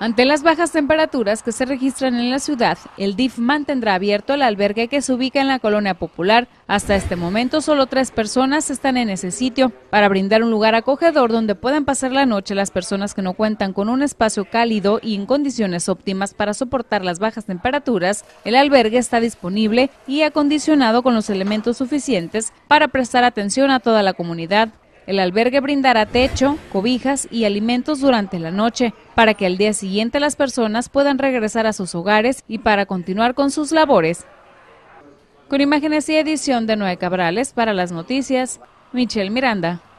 Ante las bajas temperaturas que se registran en la ciudad, el DIF mantendrá abierto el albergue que se ubica en la colonia popular. Hasta este momento solo tres personas están en ese sitio para brindar un lugar acogedor donde puedan pasar la noche las personas que no cuentan con un espacio cálido y en condiciones óptimas para soportar las bajas temperaturas. El albergue está disponible y acondicionado con los elementos suficientes para prestar atención a toda la comunidad. El albergue brindará techo, cobijas y alimentos durante la noche para que al día siguiente las personas puedan regresar a sus hogares y para continuar con sus labores. Con imágenes y edición de Noé Cabrales para las noticias, Michelle Miranda.